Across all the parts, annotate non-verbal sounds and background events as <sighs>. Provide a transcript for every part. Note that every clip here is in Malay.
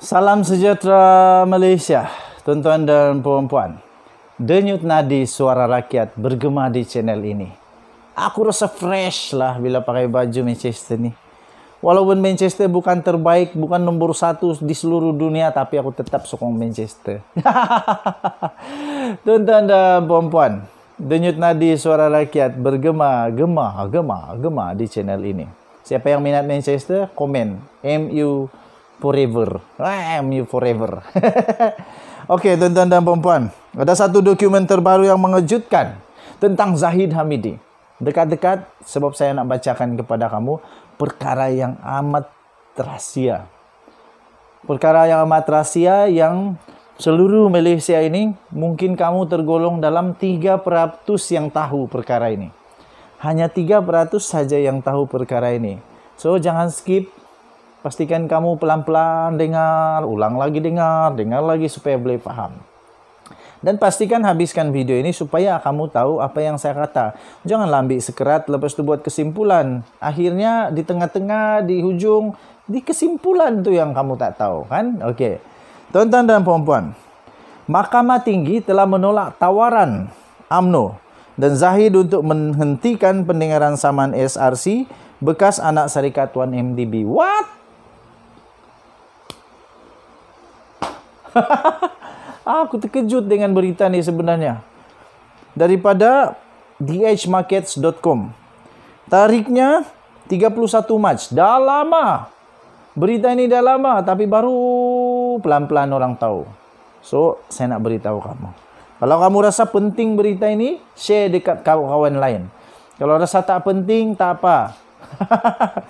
Salam sejahtera Malaysia, tuan-tuan dan puan-puan. Denyut nadi suara rakyat bergema di channel ini. Aku rasa fresh lah bila pakai baju Manchester ni. Walaupun Manchester bukan terbaik, bukan nomor satu di seluruh dunia, tapi aku tetap sokong Manchester. <laughs> tuan-tuan dan puan-puan, denyut nadi suara rakyat bergema, gema, gema, gema di channel ini. Siapa yang minat Manchester, komen. MU forever. I'm you forever. <laughs> Okay, tuan-tuan dan puan Ada satu dokumen terbaru yang mengejutkan tentang Zahid Hamidi. Dekat-dekat, sebab saya nak bacakan kepada kamu, perkara yang amat rahsia. Perkara yang amat rahsia yang seluruh Malaysia ini mungkin kamu tergolong dalam 3% yang tahu perkara ini. Hanya 3% saja yang tahu perkara ini. So, jangan skip pastikan kamu pelan-pelan dengar, ulang lagi dengar, dengar lagi supaya boleh faham. Dan pastikan habiskan video ini supaya kamu tahu apa yang saya kata. Jangan lambik sekerat lepas itu buat kesimpulan. Akhirnya di tengah-tengah, di hujung, di kesimpulan tu yang kamu tak tahu kan? Okey. Tonton dan puan-puan. Mahkamah Tinggi telah menolak tawaran AMNO dan Zahid untuk menghentikan pendengaran saman SRC bekas anak syarikat 1MDB. What? <laughs> aku terkejut dengan berita ni sebenarnya. Daripada dhmarkets.com. Tariknya 31 Mac. Dah lama. Berita ini dah lama tapi baru pelan-pelan orang tahu. So, saya nak beritahu kamu. Kalau kamu rasa penting berita ini, share dekat kawan-kawan lain. Kalau rasa tak penting, tak apa. <laughs>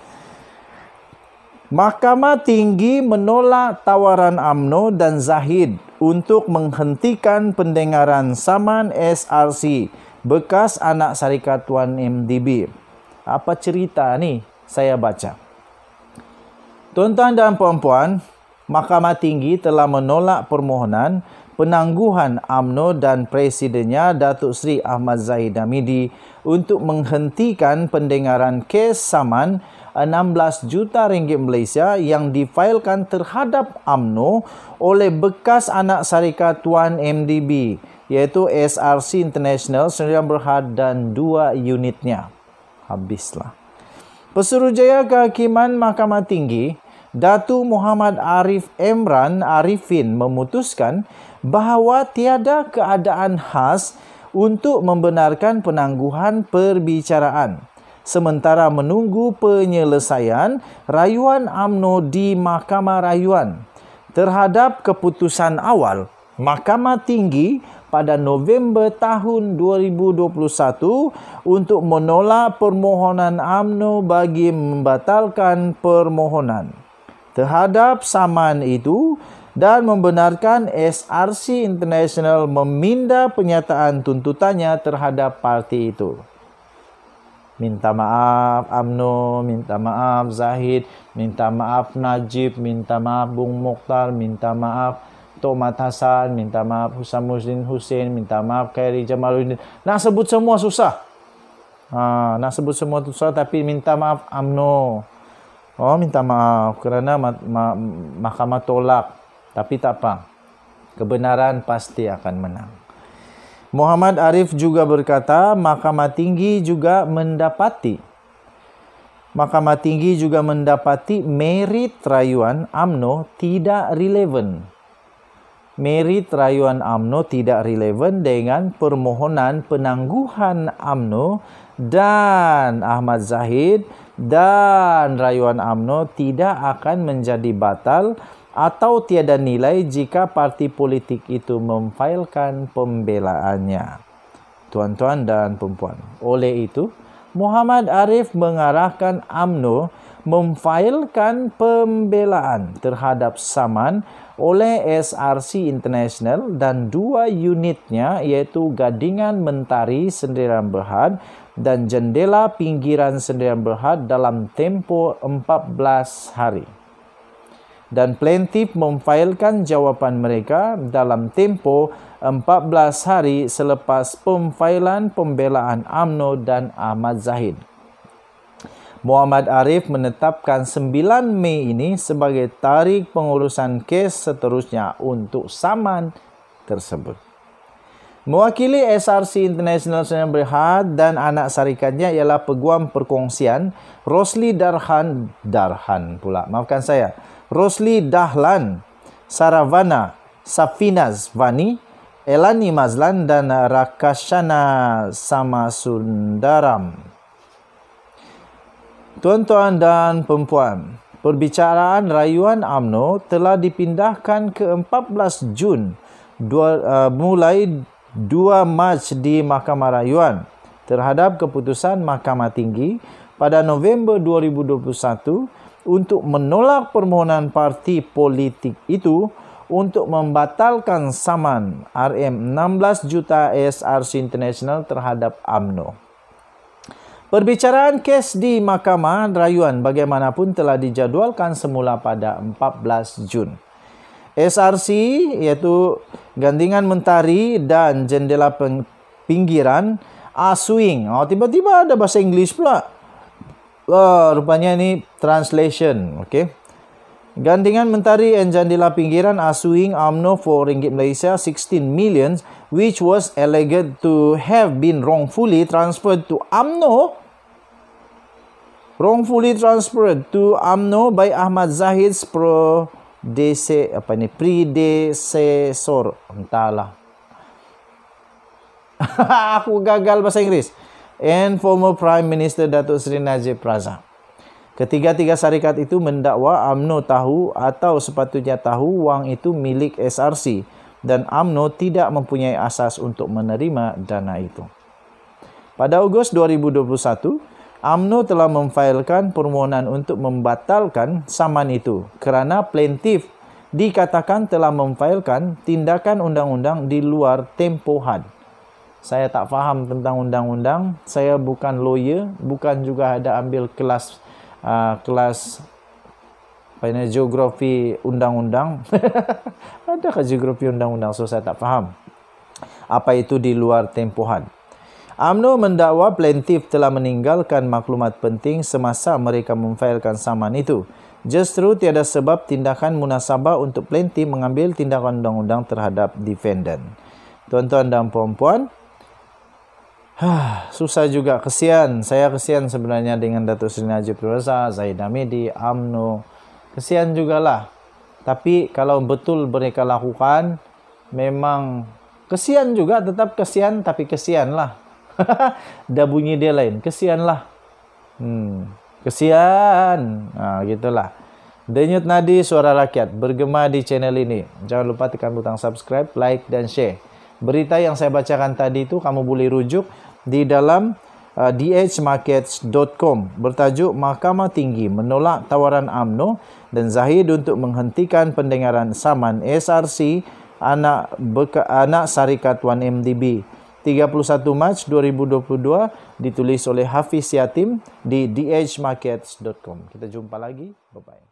Mahkamah Tinggi menolak tawaran AMNO dan Zahid untuk menghentikan pendengaran saman SRC bekas anak syarikat 1MDB. Apa cerita ni? Saya baca. Tuan-tuan dan puan-puan, Mahkamah Tinggi telah menolak permohonan penangguhan AMNO dan presidennya Datuk Seri Ahmad Zahid Hamidi untuk menghentikan pendengaran kes saman 16 juta ringgit Malaysia yang difailkan terhadap AMNO oleh bekas anak syarikat Tuan MDB iaitu SRC International, Serian Berhad dan dua unitnya. Habislah. Pesuruhjaya Kehakiman Mahkamah Tinggi Datu Muhammad Arif Emran Arifin memutuskan bahawa tiada keadaan khas untuk membenarkan penangguhan perbicaraan sementara menunggu penyelesaian rayuan AMNO di Mahkamah Rayuan. Terhadap keputusan awal, Mahkamah Tinggi pada November tahun 2021 untuk menolak permohonan AMNO bagi membatalkan permohonan terhadap saman itu dan membenarkan SRC International meminda penyataan tuntutannya terhadap parti itu minta maaf Amno, minta maaf Zahid, minta maaf Najib, minta maaf Bung Mukhtar, minta maaf Tomat Hasan, minta maaf Husam Muslim Hussein, minta maaf Kairi Jamaluddin. Nak sebut semua susah. Ha, nak sebut semua susah tapi minta maaf Amno. Oh, minta maaf kerana ma- ma- mahkamah tolak. Tapi tak apa. Kebenaran pasti akan menang. Muhammad Arif juga berkata, Mahkamah Tinggi juga mendapati Mahkamah Tinggi juga mendapati merit rayuan AMNO tidak relevan. Merit rayuan AMNO tidak relevan dengan permohonan penangguhan AMNO dan Ahmad Zahid dan rayuan amno tidak akan menjadi batal atau tiada nilai jika parti politik itu memfailkan pembelaannya. Tuan-tuan dan puan-puan, oleh itu, Muhammad Arif mengarahkan amno memfailkan pembelaan terhadap saman oleh SRC International dan dua unitnya iaitu Gadingan Mentari Sendirian Berhad dan jendela pinggiran sendirian berhad dalam tempoh 14 hari. Dan plaintif memfailkan jawapan mereka dalam tempoh 14 hari selepas pemfailan pembelaan AMNO dan Ahmad Zahid. Muhammad Arif menetapkan 9 Mei ini sebagai tarikh pengurusan kes seterusnya untuk saman tersebut. Mewakili SRC International Senior Berhad dan anak syarikatnya ialah peguam perkongsian Rosli Darhan Darhan pula. Maafkan saya. Rosli Dahlan Saravana Safinas Vani Elani Mazlan dan Rakashana Samasundaram. Tuan-tuan dan puan, perbicaraan rayuan AMNO telah dipindahkan ke 14 Jun dua, uh, mulai dua Mac di Mahkamah Rayuan terhadap keputusan Mahkamah Tinggi pada November 2021 untuk menolak permohonan parti politik itu untuk membatalkan saman RM16 juta SRC International terhadap AMNO. Perbicaraan kes di Mahkamah Rayuan bagaimanapun telah dijadualkan semula pada 14 Jun. SRC iaitu gandingan mentari dan jendela pinggiran A-swing oh, Tiba-tiba ada bahasa Inggeris pula oh, Rupanya ini translation okay. Gandingan mentari dan jendela pinggiran A-swing UMNO for Ringgit Malaysia 16 million Which was alleged to have been wrongfully transferred to UMNO Wrongfully transferred to UMNO by Ahmad Zahid's pro DC apa ni predecessor entahlah <laughs> aku gagal bahasa Inggeris and former prime minister Datuk Seri Najib Razak ketiga-tiga syarikat itu mendakwa AMNO tahu atau sepatutnya tahu wang itu milik SRC dan AMNO tidak mempunyai asas untuk menerima dana itu pada Ogos 2021 UMNO telah memfailkan permohonan untuk membatalkan saman itu kerana plaintif dikatakan telah memfailkan tindakan undang-undang di luar tempohan. Saya tak faham tentang undang-undang. Saya bukan lawyer, bukan juga ada ambil kelas uh, kelas apa geografi undang-undang. <laughs> Adakah geografi undang-undang? So, saya tak faham apa itu di luar tempohan. UMNO mendakwa plaintif telah meninggalkan maklumat penting semasa mereka memfailkan saman itu. Justru tiada sebab tindakan munasabah untuk plaintif mengambil tindakan undang-undang terhadap defendant. Tuan-tuan dan puan-puan, Huh, <sighs> susah juga kesian. Saya kesian sebenarnya dengan Datuk Seri Najib Rosa, Zaid Amidi, UMNO. Kesian lah. Tapi kalau betul mereka lakukan, memang kesian juga. Tetap kesian, tapi kesianlah. lah. <laughs> dah bunyi dia lain. Kesianlah. Hmm. Kesian. Ha, gitulah. Denyut nadi suara rakyat bergema di channel ini. Jangan lupa tekan butang subscribe, like dan share. Berita yang saya bacakan tadi itu kamu boleh rujuk di dalam uh, dhmarkets.com bertajuk Mahkamah Tinggi menolak tawaran AMNO dan Zahid untuk menghentikan pendengaran saman SRC anak anak syarikat 1MDB. 31 Mac 2022 ditulis oleh Hafiz Yatim di dhmarkets.com. Kita jumpa lagi. Bye-bye.